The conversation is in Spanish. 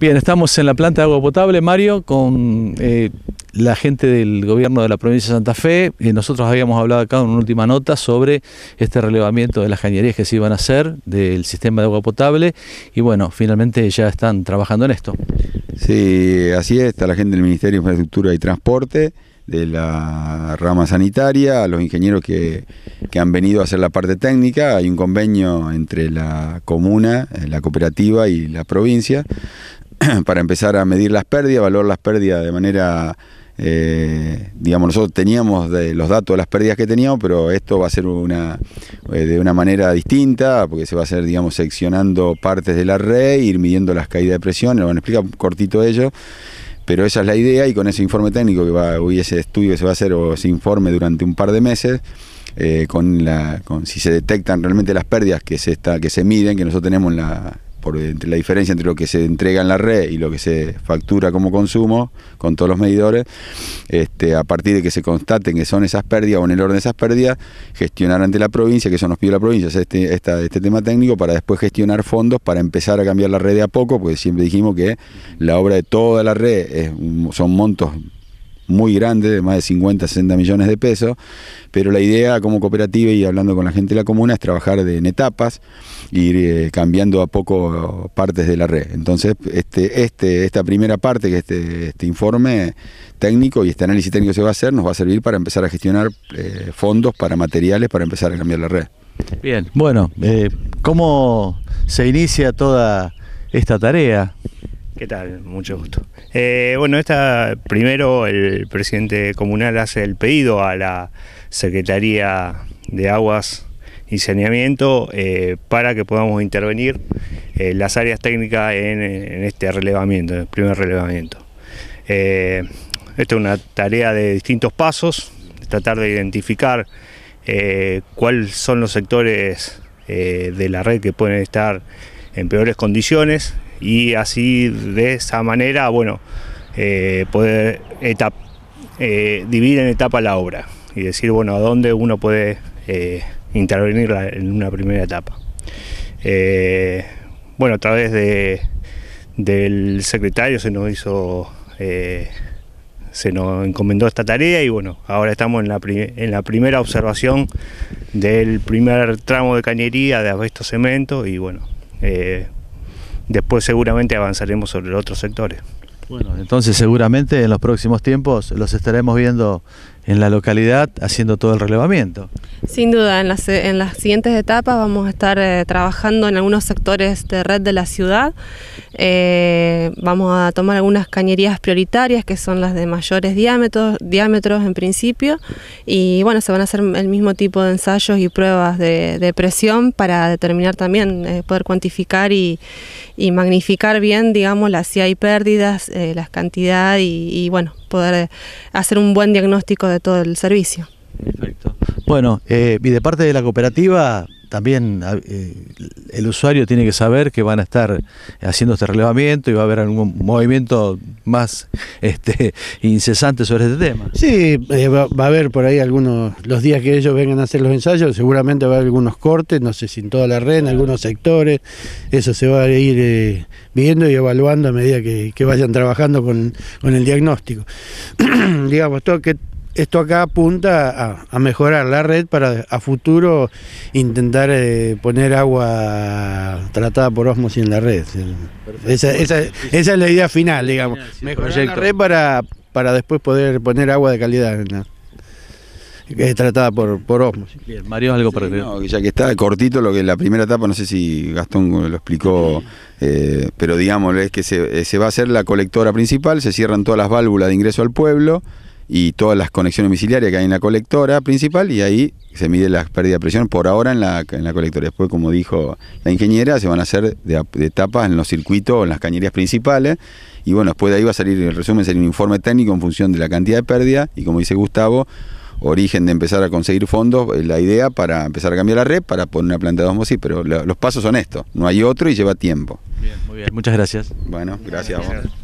Bien, estamos en la planta de agua potable, Mario, con eh, la gente del gobierno de la provincia de Santa Fe. Eh, nosotros habíamos hablado acá en una última nota sobre este relevamiento de las cañerías que se iban a hacer del sistema de agua potable y bueno, finalmente ya están trabajando en esto. Sí, así es, está la gente del Ministerio de Infraestructura y Transporte de la rama sanitaria, los ingenieros que, que, han venido a hacer la parte técnica. Hay un convenio entre la comuna, eh, la cooperativa y la provincia, para empezar a medir las pérdidas, valorar las pérdidas de manera, eh, digamos, nosotros teníamos de los datos de las pérdidas que teníamos, pero esto va a ser una, eh, de una manera distinta, porque se va a hacer, digamos, seccionando partes de la red, ir midiendo las caídas de presión, lo van a explicar cortito ello. Pero esa es la idea y con ese informe técnico que va, hoy ese estudio que se va a hacer o ese informe durante un par de meses, eh, con, la, si se detectan realmente las pérdidas que se, está, que se miden, que nosotros tenemos la, por la diferencia entre lo que se entrega en la red y lo que se factura como consumo con todos los medidores, este, a partir de que se constaten que son esas pérdidas o en el orden de esas pérdidas, gestionar ante la provincia, que eso nos pide la provincia, este, esta, este tema técnico, para después gestionar fondos para empezar a cambiar la red de a poco, porque siempre dijimos que la obra de toda la red son montos muy grande, de más de 50, 60 millones de pesos, pero la idea como cooperativa y hablando con la gente de la comuna es trabajar en etapas, e ir eh, cambiando a poco partes de la red. Entonces, este, este, esta primera parte, que este, este informe técnico y este análisis técnico se va a hacer, nos va a servir para empezar a gestionar eh, fondos para materiales para empezar a cambiar la red. Bien, bueno, eh, ¿cómo se inicia toda esta tarea? ¿Qué tal? Mucho gusto. Eh, bueno, esta, primero el presidente comunal hace el pedido a la Secretaría de Aguas y Saneamiento eh, para que podamos intervenir en eh, las áreas técnicas en, este relevamiento, en el primer relevamiento. esta es una tarea de distintos pasos, tratar de identificar cuáles son los sectores de la red que pueden estar en peores condiciones y así de esa manera, bueno, eh, poder eh, dividir en etapa la obra y decir, bueno, a dónde uno puede eh, intervenir en una primera etapa. bueno, a través del secretario se nos hizo, se nos encomendó esta tarea y bueno, ahora estamos en la, en la primera observación del primer tramo de cañería de estos cemento y bueno, después seguramente avanzaremos sobre otros sectores. Bueno, entonces seguramente en los próximos tiempos los estaremos viendo en la localidad haciendo todo el relevamiento. Sin duda, en las, siguientes etapas vamos a estar eh, trabajando en algunos sectores de red de la ciudad. Eh, vamos a tomar algunas cañerías prioritarias, que son las de mayores diámetros, diámetros en principio, y bueno, se van a hacer el mismo tipo de ensayos y pruebas de, presión para determinar también, eh, poder cuantificar y, magnificar bien, digamos, si hay pérdidas, las cantidades y, y bueno, poder eh, hacer un buen diagnóstico de todo el servicio. Perfecto. Bueno, eh, y de parte de la cooperativa, también ah, eh, el usuario tiene que saber que van a estar haciendo este relevamiento y va a haber algún movimiento más este, incesante sobre este tema. Sí, eh, va, a haber por ahí algunos, los días que ellos vengan a hacer los ensayos, seguramente va a haber algunos cortes, no sé si en toda la red, en algunos sectores, eso se va a ir eh, viendo y evaluando a medida que, vayan trabajando con, con el diagnóstico. Digamos, todo que esto acá apunta a, mejorar la red para a futuro intentar eh, poner agua tratada por osmosis en la red. Esa, es la idea final, digamos. Mejorar la red para, para después poder poner agua de calidad. que es tratada por, por osmosis. Mario, algo para ti. Ya que está cortito lo que la primera etapa, no sé si Gastón lo explicó, eh, pero digamos, es que se, eh, se, va a hacer la colectora principal, se cierran todas las válvulas de ingreso al pueblo, y todas las conexiones domiciliarias que hay en la colectora principal y ahí se mide la pérdida de presión por ahora en la, colectora. Después, como dijo la ingeniera, se van a hacer de, etapas en los circuitos, en las cañerías principales y bueno, después de ahí va a salir, el resumen sería un informe técnico en función de la cantidad de pérdida y como dice Gustavo, origen de empezar a conseguir fondos, eh, la idea para empezar a cambiar la red, para poner una planta de osmosis, pero los pasos son estos, no hay otro y lleva tiempo. muy bien, muchas gracias. Bueno, gracias a vos.